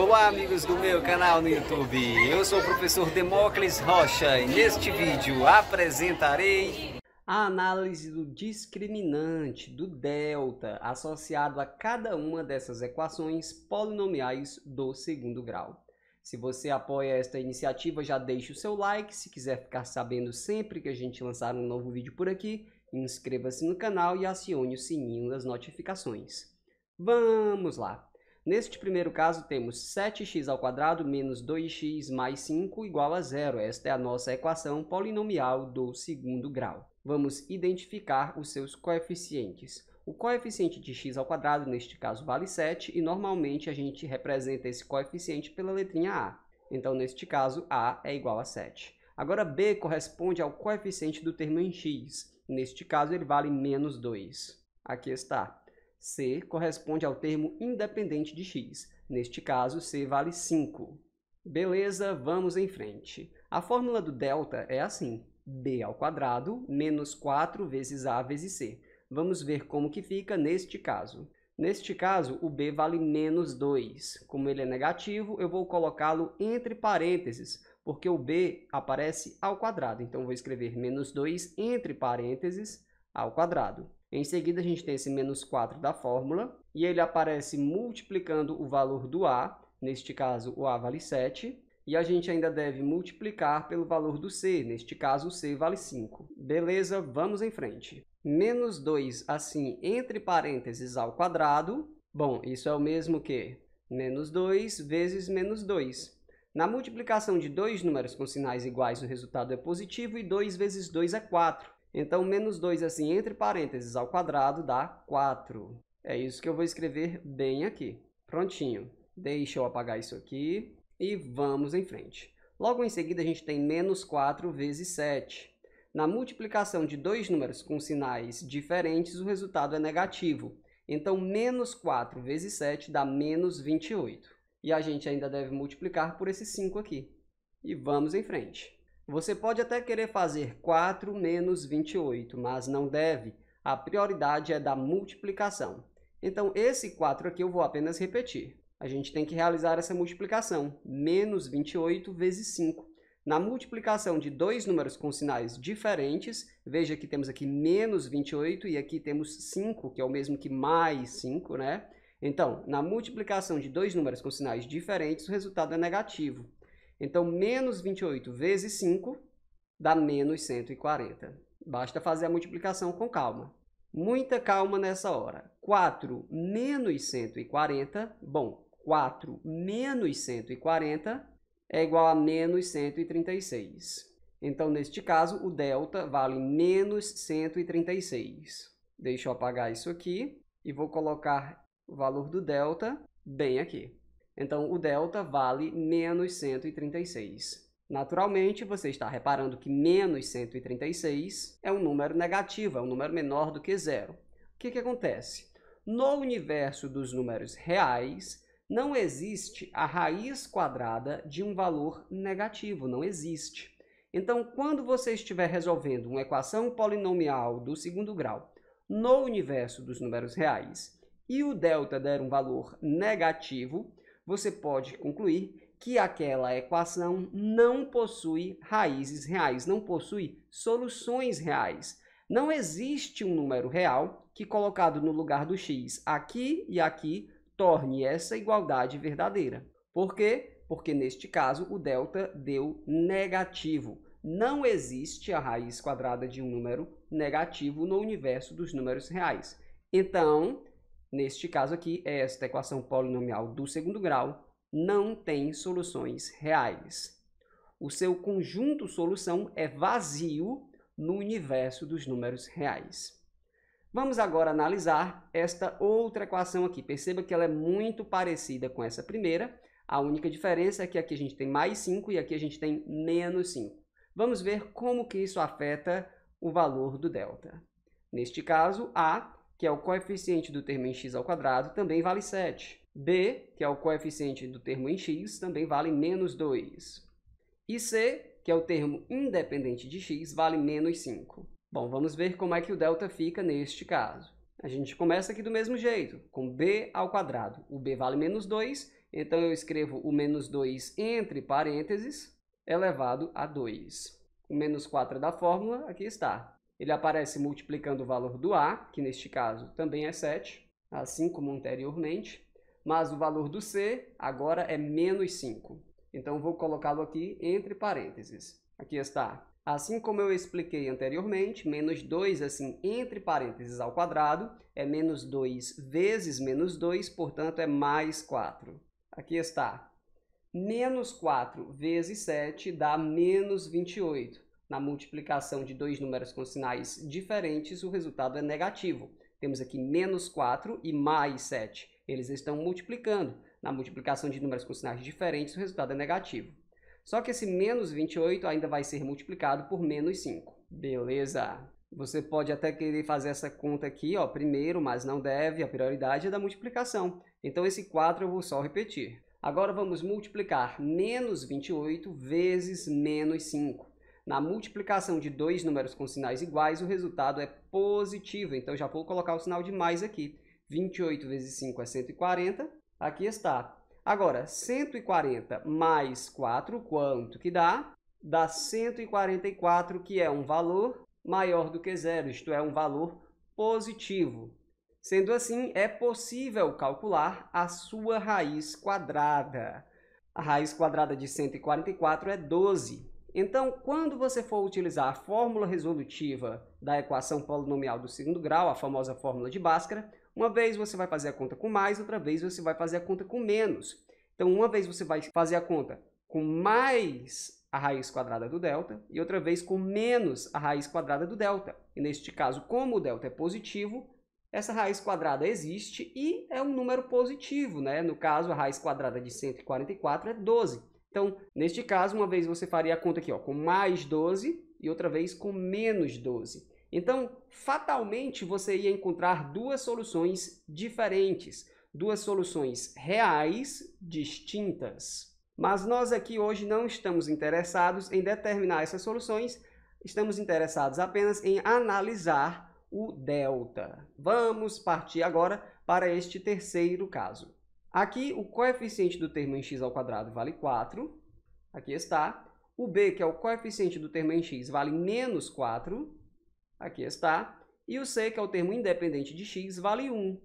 Olá, amigos do meu canal no YouTube. Eu sou o professor Demócles Rocha e neste vídeo apresentarei a análise do discriminante do delta associado a cada uma dessas equações polinomiais do segundo grau. Se você apoia esta iniciativa, já deixe o seu like. Se quiser ficar sabendo sempre que a gente lançar um novo vídeo por aqui, inscreva-se no canal e acione o sininho das notificações. Vamos lá! Neste primeiro caso, temos 7x ao quadrado menos 2x mais 5 igual a zero. Esta é a nossa equação polinomial do segundo grau. Vamos identificar os seus coeficientes. O coeficiente de x ao quadrado, neste caso, vale 7, e normalmente a gente representa esse coeficiente pela letrinha a. Então, neste caso, a é igual a 7. Agora, b corresponde ao coeficiente do termo em x. Neste caso, ele vale menos 2. Aqui está. C corresponde ao termo independente de x. Neste caso, C vale 5. Beleza, vamos em frente. A fórmula do delta é assim, b ao quadrado menos 4 vezes a vezes c. Vamos ver como que fica neste caso. Neste caso, o b vale menos 2. Como ele é negativo, eu vou colocá-lo entre parênteses, porque o b aparece ao quadrado. Então, vou escrever menos 2 entre parênteses ao quadrado. Em seguida, a gente tem esse menos 4 da fórmula, e ele aparece multiplicando o valor do A, neste caso o A vale 7, e a gente ainda deve multiplicar pelo valor do C, neste caso o C vale 5. Beleza, vamos em frente. Menos 2, assim, entre parênteses ao quadrado, bom, isso é o mesmo que menos 2 vezes menos 2. Na multiplicação de dois números com sinais iguais, o resultado é positivo e 2 vezes 2 é 4. Então, menos 2 assim, entre parênteses ao quadrado, dá 4. É isso que eu vou escrever bem aqui. Prontinho. Deixa eu apagar isso aqui e vamos em frente. Logo em seguida, a gente tem menos 4 vezes 7. Na multiplicação de dois números com sinais diferentes, o resultado é negativo. Então, menos 4 vezes 7 dá menos 28. E a gente ainda deve multiplicar por esse 5 aqui. E vamos em frente. Você pode até querer fazer 4 menos 28, mas não deve. A prioridade é da multiplicação. Então, esse 4 aqui eu vou apenas repetir. A gente tem que realizar essa multiplicação. Menos 28 vezes 5. Na multiplicação de dois números com sinais diferentes, veja que temos aqui menos 28 e aqui temos 5, que é o mesmo que mais 5, né? Então, na multiplicação de dois números com sinais diferentes, o resultado é negativo. Então, menos 28 vezes 5 dá menos 140. Basta fazer a multiplicação com calma. Muita calma nessa hora. 4 menos 140, bom, 4 menos 140 é igual a menos 136. Então, neste caso, o delta vale menos 136. Deixa eu apagar isso aqui e vou colocar o valor do delta bem aqui. Então, o delta vale menos 136. Naturalmente, você está reparando que menos 136 é um número negativo, é um número menor do que zero. O que, que acontece? No universo dos números reais, não existe a raiz quadrada de um valor negativo, não existe. Então, quando você estiver resolvendo uma equação polinomial do segundo grau no universo dos números reais e o delta der um valor negativo, você pode concluir que aquela equação não possui raízes reais, não possui soluções reais. Não existe um número real que, colocado no lugar do x aqui e aqui, torne essa igualdade verdadeira. Por quê? Porque neste caso o delta deu negativo. Não existe a raiz quadrada de um número negativo no universo dos números reais. Então, Neste caso aqui, é esta equação polinomial do segundo grau não tem soluções reais. O seu conjunto solução é vazio no universo dos números reais. Vamos agora analisar esta outra equação aqui. Perceba que ela é muito parecida com essa primeira. A única diferença é que aqui a gente tem mais 5 e aqui a gente tem menos 5. Vamos ver como que isso afeta o valor do delta. Neste caso, A que é o coeficiente do termo em x ao quadrado, também vale 7. b, que é o coeficiente do termo em x, também vale menos 2. E c, que é o termo independente de x, vale menos 5. Bom, vamos ver como é que o delta fica neste caso. A gente começa aqui do mesmo jeito, com b ao quadrado. O b vale menos 2, então eu escrevo o menos 2 entre parênteses elevado a 2. O menos 4 é da fórmula, aqui está ele aparece multiplicando o valor do A, que neste caso também é 7, assim como anteriormente, mas o valor do C agora é menos 5. Então, vou colocá-lo aqui entre parênteses. Aqui está. Assim como eu expliquei anteriormente, menos 2, assim, entre parênteses ao quadrado, é menos 2 vezes menos 2, portanto, é mais 4. Aqui está. Menos 4 vezes 7 dá menos 28 na multiplicação de dois números com sinais diferentes, o resultado é negativo. Temos aqui menos 4 e mais 7. Eles estão multiplicando. Na multiplicação de números com sinais diferentes, o resultado é negativo. Só que esse menos 28 ainda vai ser multiplicado por menos 5. Beleza? Você pode até querer fazer essa conta aqui, ó, primeiro, mas não deve, a prioridade é da multiplicação. Então, esse 4 eu vou só repetir. Agora, vamos multiplicar menos 28 vezes menos 5. Na multiplicação de dois números com sinais iguais, o resultado é positivo. Então, já vou colocar o sinal de mais aqui. 28 vezes 5 é 140. Aqui está. Agora, 140 mais 4, quanto que dá? Dá 144, que é um valor maior do que zero, isto é, um valor positivo. Sendo assim, é possível calcular a sua raiz quadrada. A raiz quadrada de 144 é 12. Então, quando você for utilizar a fórmula resolutiva da equação polinomial do segundo grau, a famosa fórmula de Bhaskara, uma vez você vai fazer a conta com mais, outra vez você vai fazer a conta com menos. Então, uma vez você vai fazer a conta com mais a raiz quadrada do delta e outra vez com menos a raiz quadrada do delta. E neste caso, como o delta é positivo, essa raiz quadrada existe e é um número positivo, né? No caso, a raiz quadrada de 144 é 12. Então, neste caso, uma vez você faria a conta aqui ó, com mais 12 e outra vez com menos 12. Então, fatalmente, você ia encontrar duas soluções diferentes, duas soluções reais distintas. Mas nós aqui hoje não estamos interessados em determinar essas soluções, estamos interessados apenas em analisar o delta. Vamos partir agora para este terceiro caso. Aqui o coeficiente do termo em x ao quadrado vale 4. Aqui está. O b, que é o coeficiente do termo em x, vale menos 4. Aqui está. E o c, que é o termo independente de x, vale 1.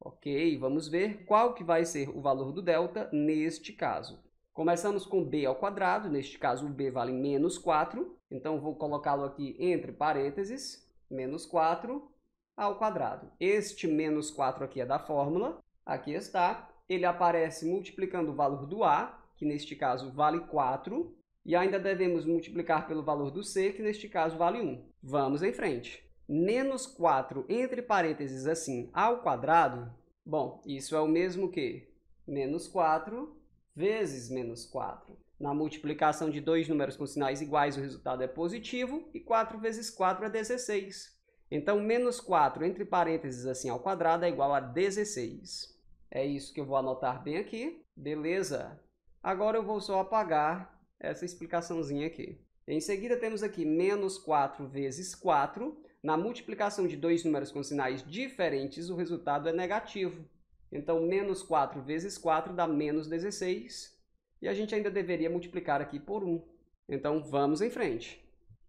Ok, vamos ver qual que vai ser o valor do delta neste caso. Começamos com b ao quadrado, neste caso o b vale menos 4, então vou colocá-lo aqui entre parênteses, menos 4 ao quadrado. Este menos 4 aqui é da fórmula, aqui está, ele aparece multiplicando o valor do A, que neste caso vale 4, e ainda devemos multiplicar pelo valor do C, que neste caso vale 1. Vamos em frente. Menos 4, entre parênteses assim, ao quadrado, bom, isso é o mesmo que menos 4 vezes menos 4. Na multiplicação de dois números com sinais iguais, o resultado é positivo, e 4 vezes 4 é 16. Então, menos 4, entre parênteses assim, ao quadrado, é igual a 16. É isso que eu vou anotar bem aqui. Beleza. Agora eu vou só apagar essa explicaçãozinha aqui. Em seguida temos aqui menos 4 vezes 4. Na multiplicação de dois números com sinais diferentes, o resultado é negativo. Então, menos 4 vezes 4 dá menos 16. E a gente ainda deveria multiplicar aqui por 1. Então, vamos em frente.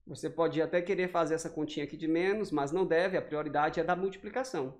Você pode até querer fazer essa continha aqui de menos, mas não deve, a prioridade é da multiplicação.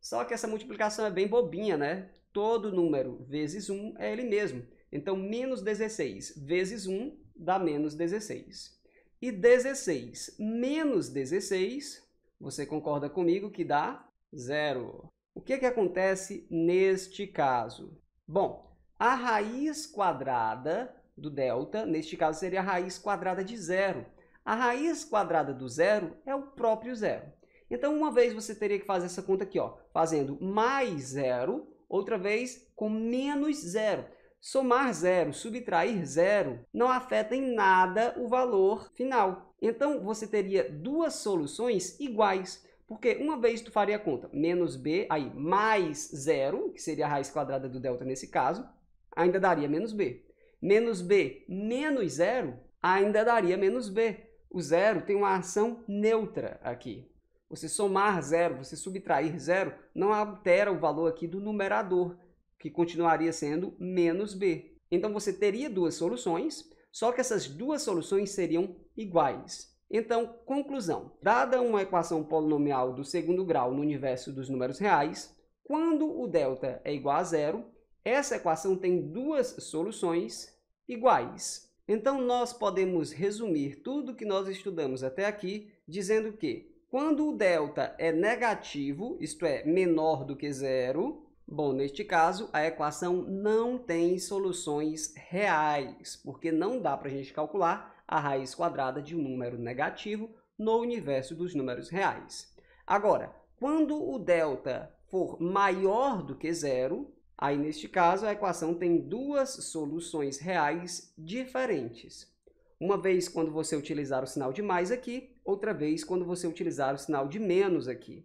Só que essa multiplicação é bem bobinha, né? Todo número vezes 1 é ele mesmo. Então, menos 16 vezes 1 dá menos 16. E 16 menos 16, você concorda comigo que dá zero. O que, que acontece neste caso? Bom, a raiz quadrada do delta, neste caso seria a raiz quadrada de zero. A raiz quadrada do zero é o próprio zero. Então, uma vez você teria que fazer essa conta aqui, ó, fazendo mais zero, outra vez com menos zero. Somar zero, subtrair zero, não afeta em nada o valor final. Então, você teria duas soluções iguais. Porque uma vez tu faria a conta, menos b, aí mais zero, que seria a raiz quadrada do delta nesse caso, ainda daria menos b. Menos b menos zero, ainda daria menos b. O zero tem uma ação neutra aqui. Você somar zero, você subtrair zero, não altera o valor aqui do numerador, que continuaria sendo menos b. Então você teria duas soluções, só que essas duas soluções seriam iguais. Então, conclusão. Dada uma equação polinomial do segundo grau no universo dos números reais, quando o delta é igual a zero, essa equação tem duas soluções iguais. Então, nós podemos resumir tudo que nós estudamos até aqui dizendo que quando o delta é negativo, isto é, menor do que zero, bom, neste caso, a equação não tem soluções reais, porque não dá para a gente calcular a raiz quadrada de um número negativo no universo dos números reais. Agora, quando o delta for maior do que zero, aí neste caso a equação tem duas soluções reais diferentes. Uma vez quando você utilizar o sinal de mais aqui, outra vez quando você utilizar o sinal de menos aqui.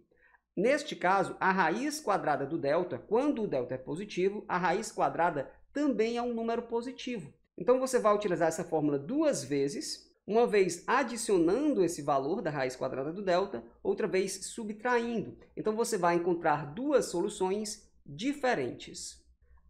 Neste caso, a raiz quadrada do delta, quando o delta é positivo, a raiz quadrada também é um número positivo. Então você vai utilizar essa fórmula duas vezes, uma vez adicionando esse valor da raiz quadrada do delta, outra vez subtraindo. Então você vai encontrar duas soluções diferentes.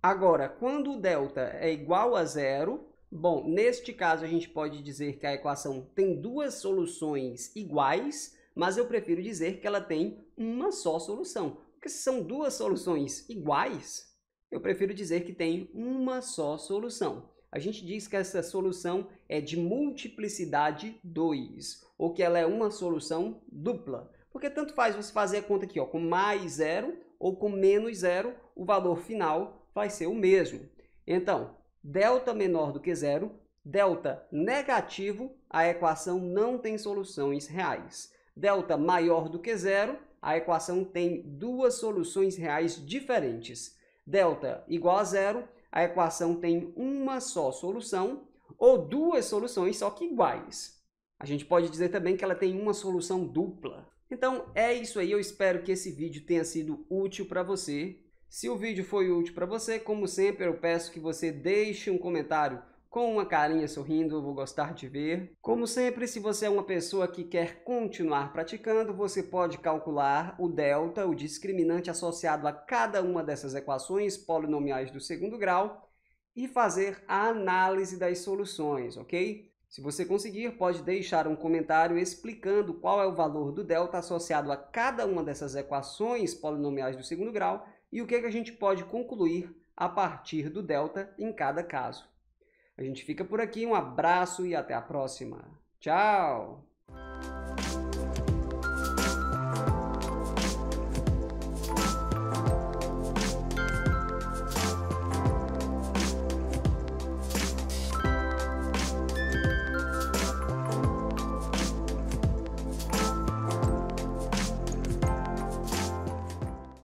Agora, quando o delta é igual a zero, Bom, neste caso a gente pode dizer que a equação tem duas soluções iguais, mas eu prefiro dizer que ela tem uma só solução. Porque se são duas soluções iguais, eu prefiro dizer que tem uma só solução. A gente diz que essa solução é de multiplicidade 2, ou que ela é uma solução dupla. Porque tanto faz você fazer a conta aqui ó, com mais zero ou com menos zero, o valor final vai ser o mesmo. Então, delta menor do que zero, delta negativo, a equação não tem soluções reais. Delta maior do que zero, a equação tem duas soluções reais diferentes. Delta igual a zero, a equação tem uma só solução ou duas soluções só que iguais. A gente pode dizer também que ela tem uma solução dupla. Então é isso aí, eu espero que esse vídeo tenha sido útil para você. Se o vídeo foi útil para você, como sempre, eu peço que você deixe um comentário com uma carinha sorrindo, eu vou gostar de ver. Como sempre, se você é uma pessoa que quer continuar praticando, você pode calcular o delta, o discriminante associado a cada uma dessas equações polinomiais do segundo grau e fazer a análise das soluções, ok? Se você conseguir, pode deixar um comentário explicando qual é o valor do delta associado a cada uma dessas equações polinomiais do segundo grau e o que, é que a gente pode concluir a partir do delta em cada caso. A gente fica por aqui, um abraço e até a próxima. Tchau!